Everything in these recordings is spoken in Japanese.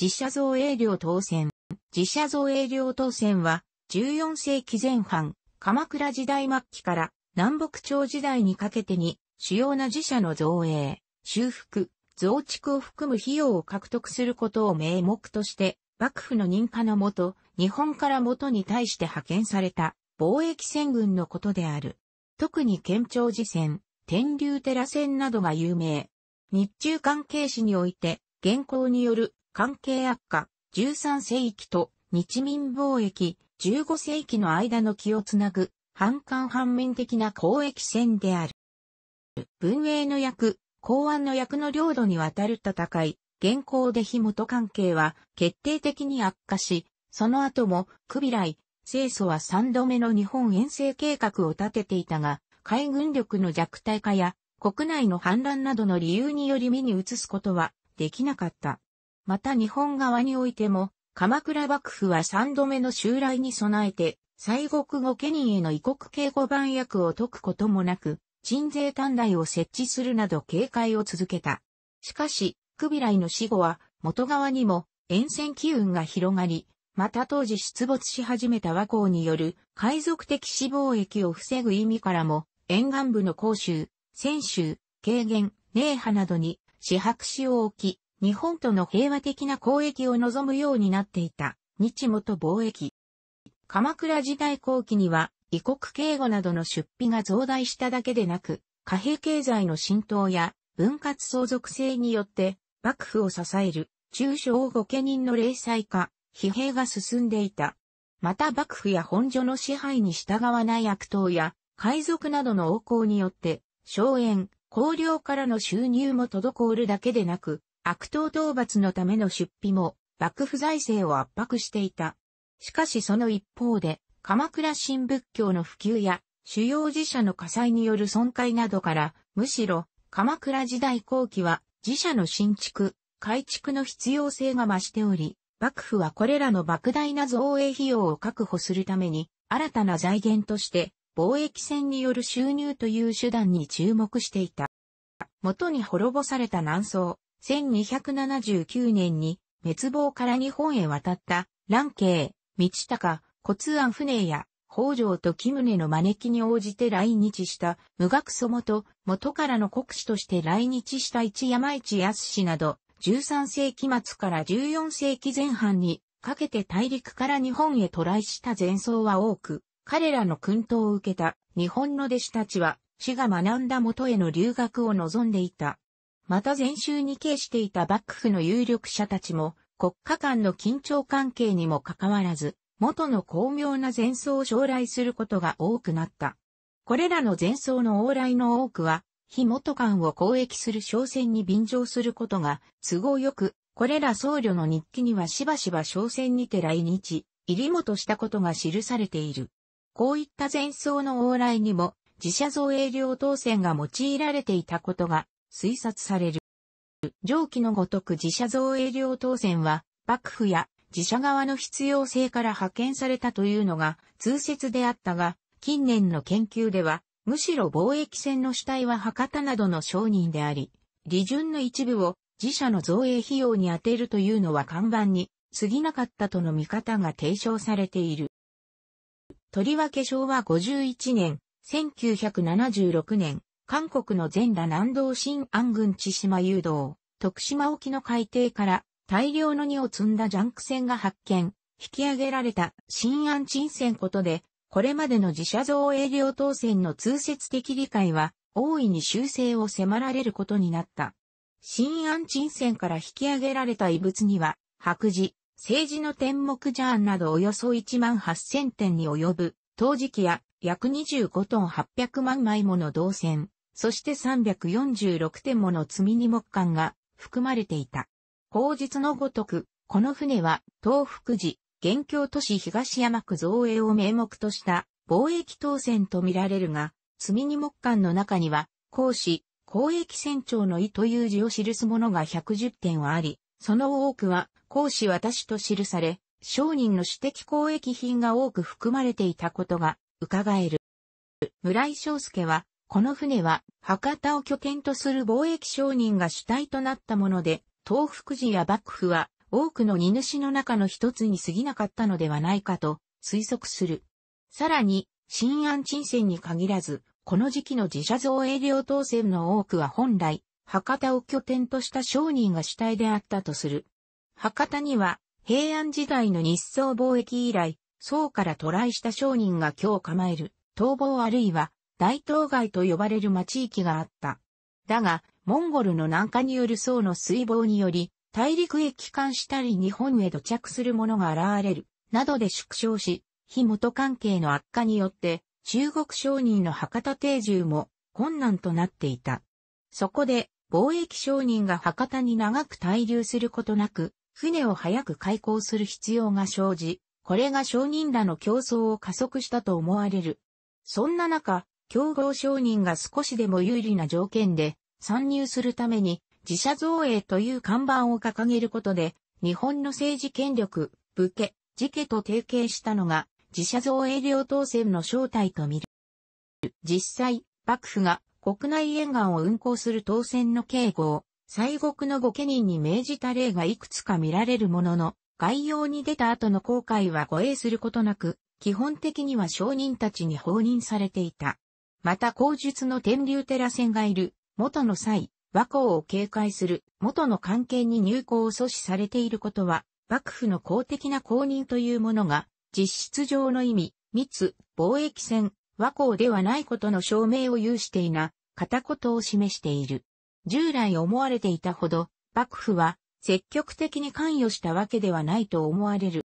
自社造営領当選。自社造営領当選は、14世紀前半、鎌倉時代末期から南北朝時代にかけてに、主要な自社の造営、修復、増築を含む費用を獲得することを名目として、幕府の認可のもと、日本から元に対して派遣された貿易船軍のことである。特に県庁寺船、天竜寺船などが有名。日中関係史において、現行による関係悪化、13世紀と日民貿易、15世紀の間の気をつなぐ、反感反面的な交易戦である。文英の役、公安の役の領土にわたる戦い、現行で非元関係は決定的に悪化し、その後も、クビライ、清楚は3度目の日本遠征計画を立てていたが、海軍力の弱体化や国内の反乱などの理由により目に移すことはできなかった。また日本側においても、鎌倉幕府は三度目の襲来に備えて、西国後家人への異国警護番役を解くこともなく、鎮税短大を設置するなど警戒を続けた。しかし、クビライの死後は、元側にも、沿線機運が広がり、また当時出没し始めた和光による海賊的死亡役を防ぐ意味からも、沿岸部の甲州、泉州、軽減、寧波などに、死白死を置き、日本との平和的な交易を望むようになっていた、日元貿易。鎌倉時代後期には、異国警護などの出費が増大しただけでなく、貨幣経済の浸透や分割相続性によって、幕府を支える中小御家人の零細化、疲弊が進んでいた。また幕府や本所の支配に従わない悪党や海賊などの横行によって、荘園、公領からの収入も滞るだけでなく、悪党討伐のための出費も幕府財政を圧迫していた。しかしその一方で、鎌倉新仏教の普及や主要寺社の火災による損壊などから、むしろ鎌倉時代後期は寺社の新築、改築の必要性が増しており、幕府はこれらの莫大な造営費用を確保するために、新たな財源として貿易船による収入という手段に注目していた。元に滅ぼされた南宋、1279年に滅亡から日本へ渡った、蘭慶、道隆、骨安船や、北条木宗の招きに応じて来日した、無学祖元、元からの国士として来日した一山一康など、13世紀末から14世紀前半に、かけて大陸から日本へ渡来した前奏は多く、彼らの訓導を受けた日本の弟子たちは、死が学んだ元への留学を望んでいた。また前週に経していた幕府の有力者たちも、国家間の緊張関係にもかかわらず、元の巧妙な前奏を将来することが多くなった。これらの前奏の往来の多くは、非元間を交易する商船に便乗することが都合よく、これら僧侶の日記にはしばしば商船にて来日、入り元したことが記されている。こういった前奏の往来にも、自社造営領当選が用いられていたことが推察される。上記のごとく自社造営量当選は、幕府や自社側の必要性から派遣されたというのが通説であったが、近年の研究では、むしろ貿易船の主体は博多などの商人であり、利潤の一部を自社の造営費用に充てるというのは看板に過ぎなかったとの見方が提唱されている。とりわけ昭和51年、1976年、韓国の全羅南道新安郡千島誘導、徳島沖の海底から大量の荷を積んだジャンク船が発見、引き上げられた新安鎮船ことで、これまでの自社造営業当船の通説的理解は、大いに修正を迫られることになった。新安鎮船から引き上げられた遺物には、白磁、政治の天目ジャーンなどおよそ1万8000点に及ぶ、陶磁器や約25トン800万枚もの銅線、そして346点もの積み荷木管が含まれていた。口実のごとく、この船は東福寺、元京都市東山区造営を名目とした貿易当選とみられるが、積み荷木管の中には、公子、公益船長の意という字を記すものが110点はあり、その多くは、公子私と記され、商人の私的交易品が多く含まれていたことが伺える。村井章介は、この船は博多を拠点とする貿易商人が主体となったもので、東福寺や幕府は多くの荷主の中の一つに過ぎなかったのではないかと推測する。さらに、新安鎮船に限らず、この時期の自社造営領当船の多くは本来、博多を拠点とした商人が主体であったとする。博多には、平安時代の日宋貿易以来、宋から渡来した商人が今日構える、逃亡あるいは大東街と呼ばれる町域があった。だが、モンゴルの南下による層の水防により、大陸へ帰還したり日本へ土着する者が現れる、などで縮小し、非元関係の悪化によって、中国商人の博多定住も困難となっていた。そこで、貿易商人が博多に長く滞留することなく、船を早く開港する必要が生じ、これが商人らの競争を加速したと思われる。そんな中、競合商人が少しでも有利な条件で参入するために自社造営という看板を掲げることで日本の政治権力、武家、自家と提携したのが自社造営領当選の正体と見る。実際、幕府が国内沿岸を運行する当選の警護を西国の御家人に命じた例がいくつか見られるものの、概要に出た後の後悔は護衛することなく、基本的には商人たちに放任されていた。また口述の天竜寺船がいる、元の際、和光を警戒する、元の関係に入港を阻止されていることは、幕府の公的な公認というものが、実質上の意味、密、貿易船、和光ではないことの証明を有していな、片言を示している。従来思われていたほど、幕府は積極的に関与したわけではないと思われる。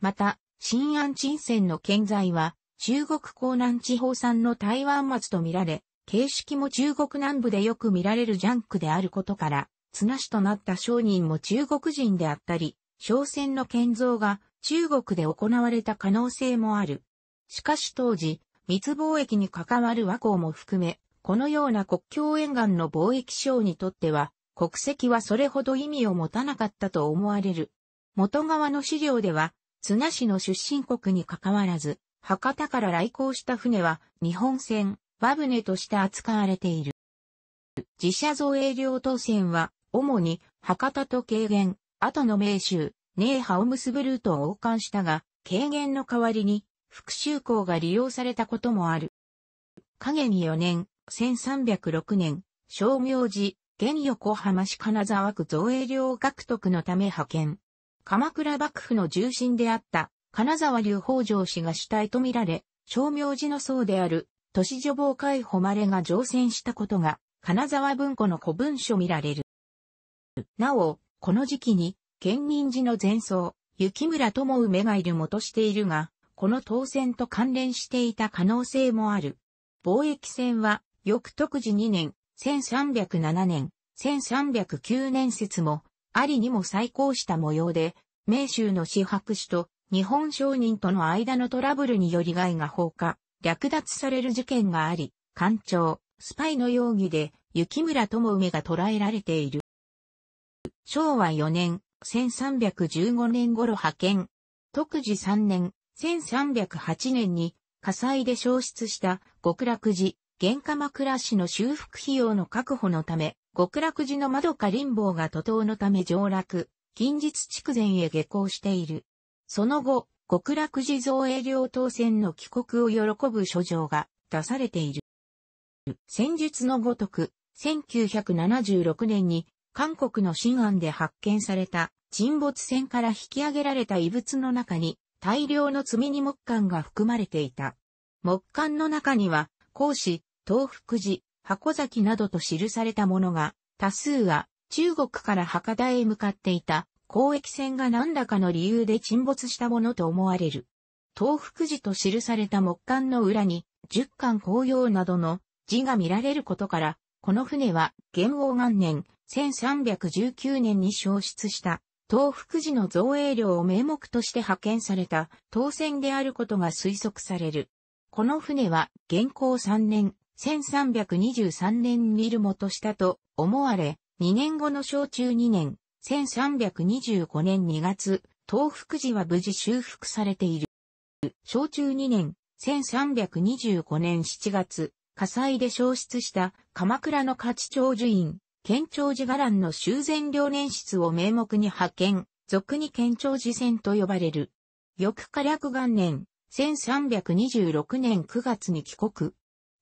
また、新安鎮船の建在は、中国江南地方産の台湾松とみられ、形式も中国南部でよく見られるジャンクであることから、綱師となった商人も中国人であったり、商船の建造が中国で行われた可能性もある。しかし当時、密貿易に関わる和光も含め、このような国境沿岸の貿易商にとっては、国籍はそれほど意味を持たなかったと思われる。元側の資料では、綱氏の出身国に関わらず、博多から来航した船は日本船、和船として扱われている。自社造営領当船は、主に博多と軽減、後の名州、ネーハを結ぶルートを王冠したが、軽減の代わりに、復讐港が利用されたこともある。影に4年、1306年、商業寺、現横浜市金沢区造営領獲得のため派遣。鎌倉幕府の重臣であった金沢流北条氏が主体とみられ、商名寺の僧である、都市女房会誉が乗船したことが、金沢文庫の古文書見られる。なお、この時期に、県民寺の前僧、雪村智梅がいるもとしているが、この当選と関連していた可能性もある。貿易船は、翌徳治2年、1307年、1309年説も、ありにも再興した模様で、明州の四白紙と日本商人との間のトラブルにより害が放火、略奪される事件があり、官庁、スパイの容疑で、雪村智梅が捕らえられている。昭和4年、1315年頃派遣。特治3年、1308年に火災で消失した極楽寺、玄鎌倉市の修復費用の確保のため、極楽寺の窓か林坊が徒党のため上落、近日筑前へ下校している。その後、極楽寺造営領当選の帰国を喜ぶ書状が出されている。戦術のごとく、1976年に韓国の新安で発見された沈没船から引き上げられた遺物の中に大量の積み荷木管が含まれていた。木管の中には、孔子、東福寺、箱崎などと記されたものが多数は中国から博多へ向かっていた交易船が何らかの理由で沈没したものと思われる。東福寺と記された木簡の裏に、十巻紅葉などの字が見られることから、この船は、元王元年、1319年に消失した、東福寺の造営量を名目として派遣された、当船であることが推測される。この船は、元寇3年、1323年にいるもとしたと思われ、2年後の小中2年、1325年2月、東福寺は無事修復されている。小中2年、1325年7月、火災で消失した鎌倉の勝長寿院、県庁寺伽藍の修繕両年室を名目に派遣、俗に県庁寺船と呼ばれる。翌火略元年、1326年9月に帰国。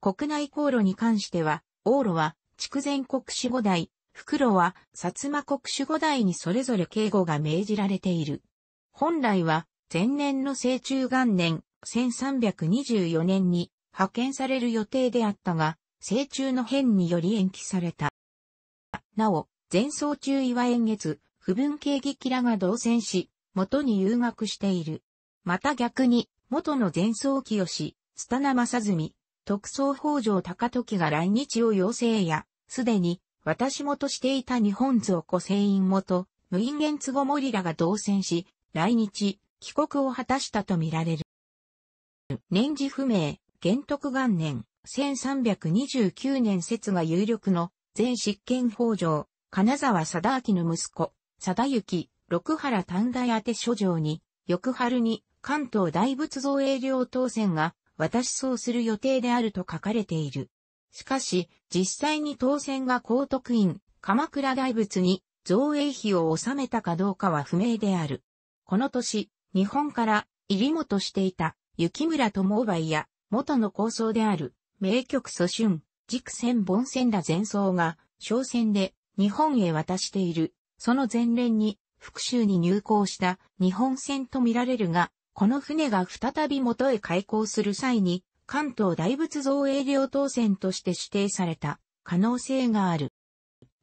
国内航路に関しては、往路は、筑前国四五代、袋は薩摩国守五代にそれぞれ警護が命じられている。本来は前年の成中元年1324年に派遣される予定であったが、成中の変により延期された。なお、前奏中岩円月、不分慶劇らが同戦し、元に遊学している。また逆に、元の前奏清し、スタナ正ミ、特捜北条高時が来日を要請や、すでに私もとしていた日本を古船院元、無因元壺森らが同戦し、来日、帰国を果たしたとみられる。年次不明、元徳元年、1329年説が有力の、全執権法上、金沢貞明の息子、貞幸、六原短大宛書状に、翌春に、関東大仏造営領当選が、私そうする予定であると書かれている。しかし、実際に当選が高徳院、鎌倉大仏に造営費を納めたかどうかは不明である。この年、日本から入りもとしていた雪村友梅や元の高層である名曲蘇春、軸船、盆船ら前奏が商船で日本へ渡している。その前連に福州に入港した日本船とみられるが、この船が再び元へ開港する際に関東大仏造営業当選として指定された可能性がある。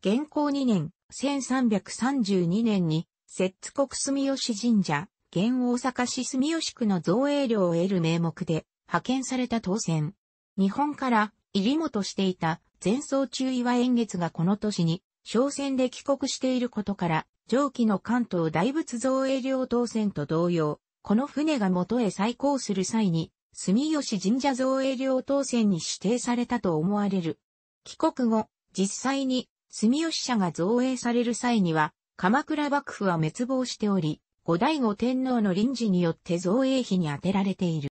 現行2年、1332年に、摂津国住吉神社、現大阪市住吉区の造営料を得る名目で、派遣された当選。日本から入りもとしていた前奏中岩円月がこの年に、商船で帰国していることから、上記の関東大仏造営料当選と同様、この船が元へ再興する際に、住吉神社造営領当選に指定されたと思われる。帰国後、実際に住吉社が造営される際には、鎌倉幕府は滅亡しており、後醍醐天皇の臨時によって造営費に充てられている。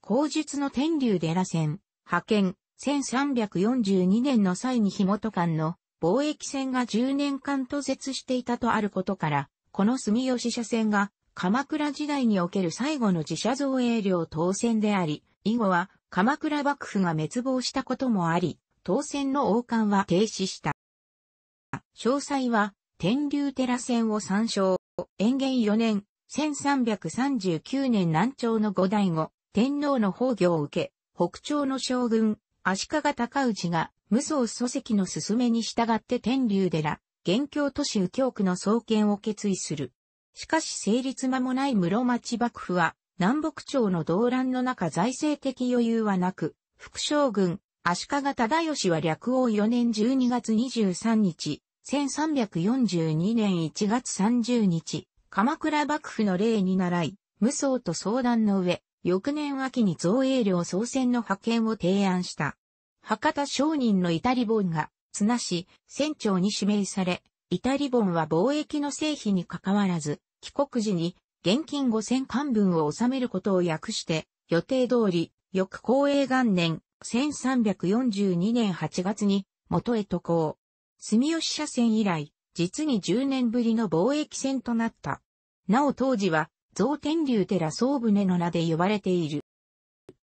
口述の天竜寺線、派遣、1342年の際に日本間の貿易船が10年間途絶していたとあることから、この住吉社船が鎌倉時代における最後の自社造営領当選であり、以後は鎌倉幕府が滅亡したこともあり、当選の王冠は停止した。詳細は、天竜寺戦を参照、延元4年、1339年南朝の五代後、天皇の崩御を受け、北朝の将軍、足利尊氏が、無双祖籍の勧めに従って天竜寺、元教都市右京区の創建を決意する。しかし成立間もない室町幕府は、南北朝の動乱の中財政的余裕はなく、副将軍、足利忠義は略王4年12月23日、1342年1月30日、鎌倉幕府の例に倣い、無双と相談の上、翌年秋に造営領総選の派遣を提案した。博多商人のイタリボンが、綱氏、船長に指名され、イタリボンは貿易の成否に関わらず、帰国時に現金5000貫分を納めることを訳して、予定通り、翌公営元年、1342年8月に元へ渡航。住吉社船以来、実に10年ぶりの貿易船となった。なお当時は、増天竜寺総船の名で呼ばれている。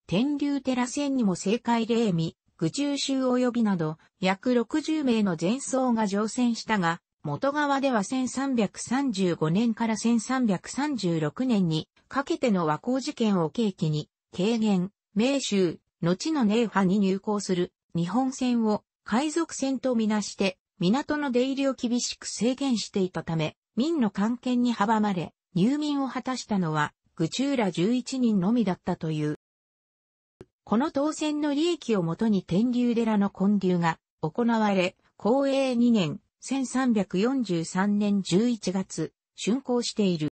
天竜寺船にも正解霊美、具中衆及びなど、約60名の前奏が乗船したが、元川では1335年から1336年にかけての和光事件を契機に、軽減、明州、後の寧波に入港する日本船を海賊船とみなして、港の出入りを厳しく制限していたため、民の関係に阻まれ、入民を果たしたのは、愚中ら11人のみだったという。この当選の利益をもとに天竜寺の建立が行われ、公営2年、1343年11月、竣工している。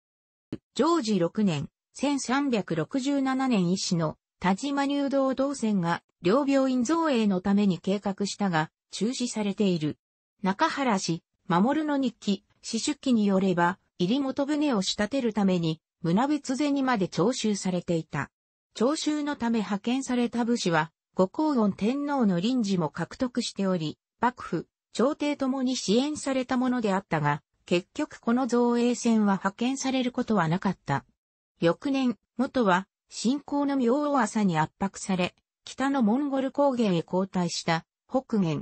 常時6年、1367年医師の田島入道道線が両病院造営のために計画したが、中止されている。中原氏、守の日記、死守記によれば、入り元船を仕立てるために、胸別銭まで徴収されていた。徴収のため派遣された武士は、五光恩天皇の臨時も獲得しており、幕府、朝廷ともに支援されたものであったが、結局この造営船は派遣されることはなかった。翌年、元は、信仰の明王朝に圧迫され、北のモンゴル高原へ後退した北元。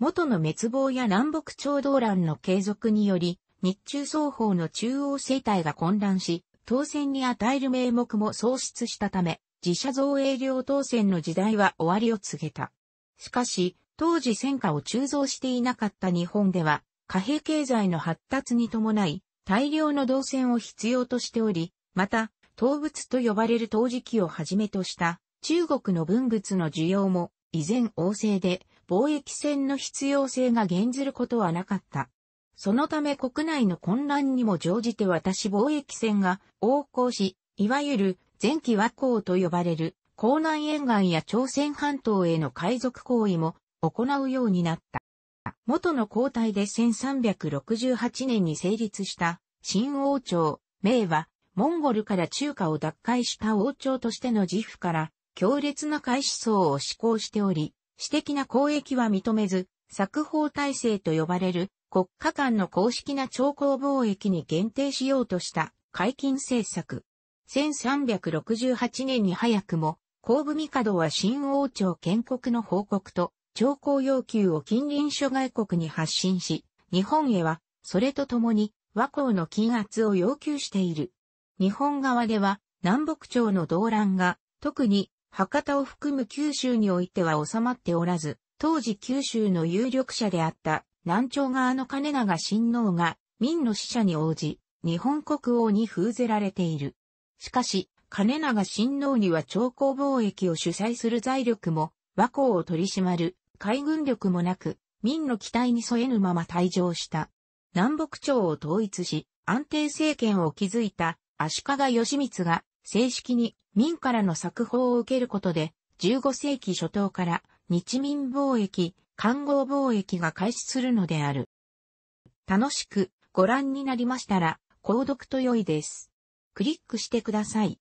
元の滅亡や南北朝動乱の継続により、日中双方の中央政体が混乱し、当選に与える名目も喪失したため、自社造営量当選の時代は終わりを告げた。しかし、当時戦火を鋳造していなかった日本では、貨幣経済の発達に伴い、大量の銅線を必要としており、また、陶物と呼ばれる陶磁器をはじめとした中国の文物の需要も依然旺盛で貿易船の必要性が減ずることはなかった。そのため国内の混乱にも乗じて私貿易船が横行し、いわゆる前期和光と呼ばれる江南沿岸や朝鮮半島への海賊行為も行うようになった。元の交代で1368年に成立した新王朝、明は、モンゴルから中華を奪回した王朝としての自負から、強烈な開始層を施行しており、私的な公益は認めず、作法体制と呼ばれる国家間の公式な徴工貿易に限定しようとした解禁政策。1368年に早くも、皇武帝は新王朝建国の報告と徴項要求を近隣諸外国に発信し、日本へは、それとともに和光の金圧を要求している。日本側では、南北朝の動乱が、特に博多を含む九州においては収まっておらず、当時九州の有力者であった南朝側の金長親王が、民の使者に応じ、日本国王に封ぜられている。しかし、金長親王には朝貢貿易を主催する財力も、和光を取り締まる海軍力もなく、民の期待に添えぬまま退場した。南北朝を統一し、安定政権を築いた足利義満が正式に民からの作法を受けることで、15世紀初頭から日民貿易、官合貿易が開始するのである。楽しくご覧になりましたら、購読と良いです。クリックしてください。